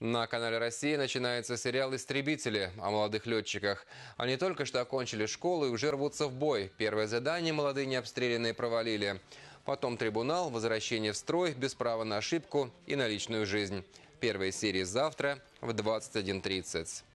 На канале России начинается сериал «Истребители» о молодых летчиках. Они только что окончили школу и уже рвутся в бой. Первое задание молодые необстрелянные провалили. Потом трибунал, возвращение в строй, без права на ошибку и на личную жизнь. Первые серии завтра в 21.30.